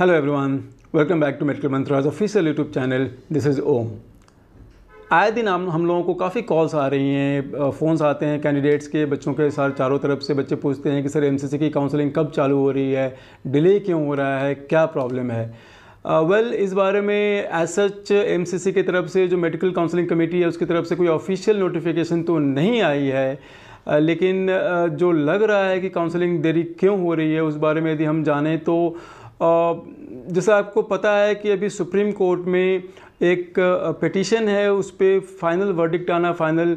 Hello everyone, welcome back to Medical Mantra's official YouTube channel. This is Om. आए दिन हम हम लोगों को काफ़ी कॉल्स आ रही हैं फ़ोन्स आते हैं कैंडिडेट्स के बच्चों के साथ चारों तरफ से बच्चे पूछते हैं कि सर एमसीसी की काउंसलिंग कब चालू हो रही है डिले क्यों हो रहा है क्या प्रॉब्लम है वेल uh, well, इस बारे में एज सच एम की तरफ से जो मेडिकल काउंसलिंग कमेटी है उसकी तरफ से कोई ऑफिशियल नोटिफिकेशन तो नहीं आई है लेकिन जो लग रहा है कि काउंसलिंग देरी क्यों हो रही है उस बारे में यदि हम जाने तो uh, जैसा आपको पता है कि अभी सुप्रीम कोर्ट में एक पटिशन है उस पर फाइनल वर्डिक्ट आना फाइनल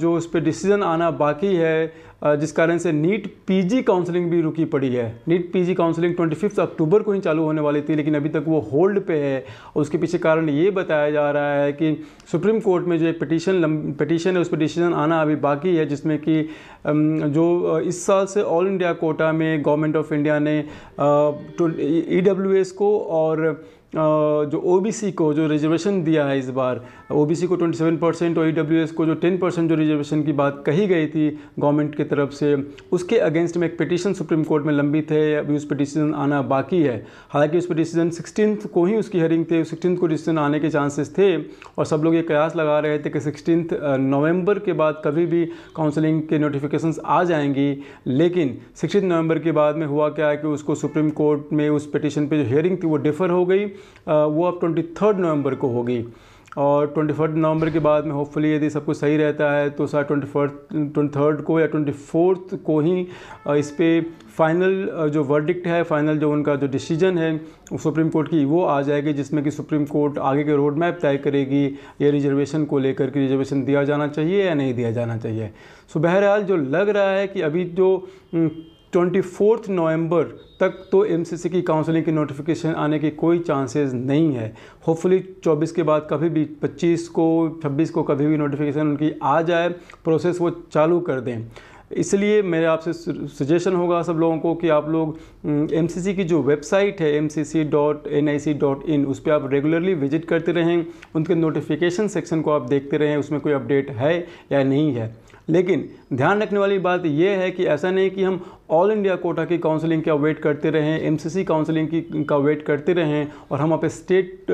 जो उस पर डिसीज़न आना बाकी है जिस कारण से नीट पीजी काउंसलिंग भी रुकी पड़ी है नीट पीजी काउंसलिंग 25 अक्टूबर को ही चालू होने वाली थी लेकिन अभी तक वो होल्ड पे है और उसके पीछे कारण ये बताया जा रहा है कि सुप्रीम कोर्ट में जो एक पिटीशन पिटीशन है उस पर डिसीजन आना अभी बाकी है जिसमें कि जो इस साल से ऑल इंडिया कोटा में गवर्नमेंट ऑफ इंडिया ने ई डब्ल्यू एस को और जो ओ को जो रिजर्वेशन दिया है इस बार ओ को 27 परसेंट और ई को जो 10 परसेंट जो रिजर्वेशन की बात कही गई थी गवर्नमेंट की तरफ से उसके अगेंस्ट में एक पटिशन सुप्रीम कोर्ट में लंबित है अभी उस पर डिसीजन आना बाकी है हालांकि उस पर डिसीजन सिक्सटीन को ही उसकी हरिंग थे सिक्सटीन को डिसीजन आने के चांसेस थे और सब लोग ये कयास लगा रहे थे कि सिक्सटीन नवंबर के बाद कभी भी काउंसलिंग के नोटिफिकेशन आ जाएंगी लेकिन सिक्सटीन नवंबर के बाद में हुआ क्या है कि उसको सुप्रीम कोर्ट में उस पटिशन पर जो हेयरिंग थी वो डिफ़र हो गई वो अब ट्वेंटी थर्ड नवंबर को होगी और ट्वेंटी फोर्थ नवंबर के बाद में होपफुली यदि सब कुछ सही रहता है तो शायद ट्वेंटी फोर्थ ट्वेंटी थर्ड को या ट्वेंटी फोर्थ को ही इस पर फाइनल जो वर्डिक्ट है फाइनल जो उनका जो डिसीजन है सुप्रीम कोर्ट की वो आ जाएगी जिसमें कि सुप्रीम कोर्ट आगे के रोड मैप तय करेगी ये रिजर्वेशन को लेकर कि रिजर्वेशन दिया जाना चाहिए या नहीं दिया जाना चाहिए सो बहरहाल जो लग रहा है कि अभी जो ट्वेंटी फोर्थ नवम्बर तक तो एम की काउंसलिंग की नोटिफिकेशन आने के कोई चांसेस नहीं है होपफुली 24 के बाद कभी भी 25 को 26 को कभी भी नोटिफिकेशन उनकी आ जाए प्रोसेस वो चालू कर दें इसलिए मेरे आपसे सजेशन होगा सब लोगों को कि आप लोग एम की जो वेबसाइट है एम सी उस पर आप रेगुलरली विजिट करते रहें उनके नोटिफिकेशन सेक्शन को आप देखते रहें उसमें कोई अपडेट है या नहीं है लेकिन ध्यान रखने वाली बात यह है कि ऐसा नहीं कि हम ऑल इंडिया कोटा की काउंसलिंग का वेट करते रहें एमसीसी काउंसलिंग की का वेट करते रहें और हम अपने स्टेट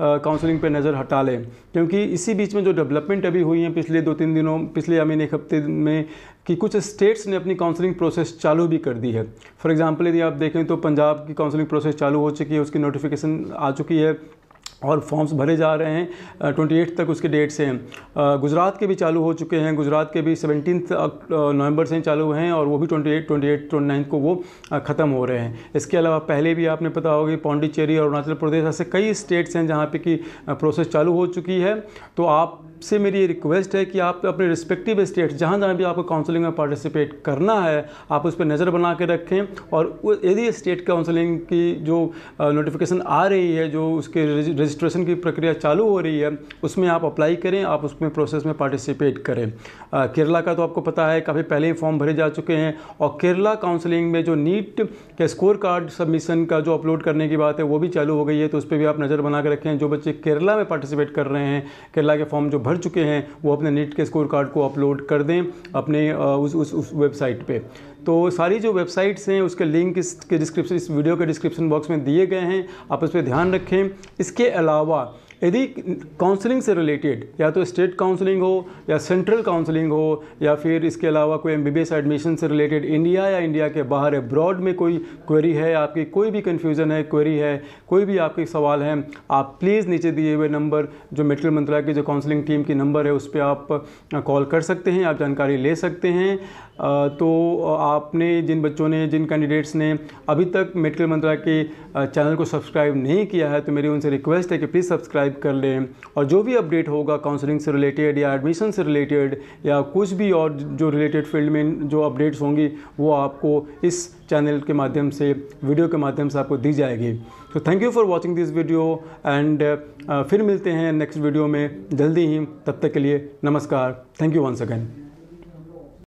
काउंसलिंग पर नज़र हटा लें क्योंकि इसी बीच में जो डेवलपमेंट अभी हुई हैं पिछले दो तीन दिनों पिछले आई मीन एक हफ्ते में कि कुछ स्टेट्स ने अपनी काउंसलिंग प्रोसेस चालू भी कर दी है फॉर एग्ज़ाम्पल यदि आप देखें तो पंजाब की काउंसलिंग प्रोसेस चालू हो चुकी है उसकी नोटिफिकेशन आ चुकी है और फॉर्म्स भरे जा रहे हैं ट्वेंटी एट तक उसके डेट्स हैं गुजरात के भी चालू हो चुके हैं गुजरात के भी सेवनटीन नवंबर से चालू हैं और वो भी twenty eight twenty eight twenty ninth को वो ख़त्म हो रहे हैं इसके अलावा पहले भी आपने पता होगी पौंडीचेरी और अरुणाचल प्रदेश ऐसे कई स्टेट्स हैं जहाँ पे कि प्रोसेस चालू हो चुकी है तो आप से मेरी ये रिक्वेस्ट है कि आप अपने रिस्पेक्टिव स्टेट जहाँ जहाँ भी आपको काउंसलिंग में पार्टिसिपेट करना है आप उस पर नज़र बना के रखें और यदि स्टेट काउंसलिंग की जो नोटिफिकेशन आ रही है जो उसके रजिस्ट्रेशन की प्रक्रिया चालू हो रही है उसमें आप अप्लाई करें आप उसमें प्रोसेस में पार्टिसिपेट करें केरला का तो आपको पता है काफ़ी पहले ही फॉर्म भरे जा चुके हैं और केरला काउंसलिंग में जो नीट के स्कोर कार्ड सबमिशन का जो अपलोड करने की बात है वो भी चालू हो गई है तो उस पर भी आप नज़र बना के रखें जो बच्चे केरला में पार्टिसिपेट कर रहे हैं केरला के फॉर्म जो भर चुके हैं वो अपने नेट के स्कोर कार्ड को अपलोड कर दें अपने उस उस उस वेबसाइट पे तो सारी जो वेबसाइट्स हैं उसके लिंक इसके डिस्क्रिप्शन इस वीडियो के डिस्क्रिप्शन बॉक्स में दिए गए हैं आप उस पर ध्यान रखें इसके अलावा यदि काउंसलिंग से रिलेटेड या तो स्टेट काउंसलिंग हो या सेंट्रल काउंसलिंग हो या फिर इसके अलावा कोई एमबीबीएस एडमिशन से रिलेटेड इंडिया या इंडिया के बाहर अब्रॉड में कोई क्वेरी है आपकी कोई भी कन्फ्यूज़न है क्वेरी है कोई भी आपके सवाल है आप प्लीज़ नीचे दिए हुए नंबर जो मेडिकल मंत्रालय की जो काउंसलिंग टीम की नंबर है उस पर आप कॉल कर सकते हैं आप जानकारी ले सकते हैं तो आपने जिन बच्चों ने जिन कैंडिडेट्स ने अभी तक मेडिकल मंत्रालय के चैनल को सब्सक्राइब नहीं किया है तो मेरी उनसे रिक्वेस्ट है कि प्लीज़ सब्सक्राइब सब्सक्राइब कर लें और जो भी अपडेट होगा काउंसलिंग से रिलेटेड या एडमिशन से रिलेटेड या कुछ भी और जो रिलेटेड फील्ड में जो अपडेट्स होंगी वो आपको इस चैनल के माध्यम से वीडियो के माध्यम से आपको दी जाएगी तो thank you for watching this video and फिर मिलते हैं नेक्स्ट वीडियो में जल्दी ही तब तक के लिए नमस्कार थैंक यू वंस सेकेंड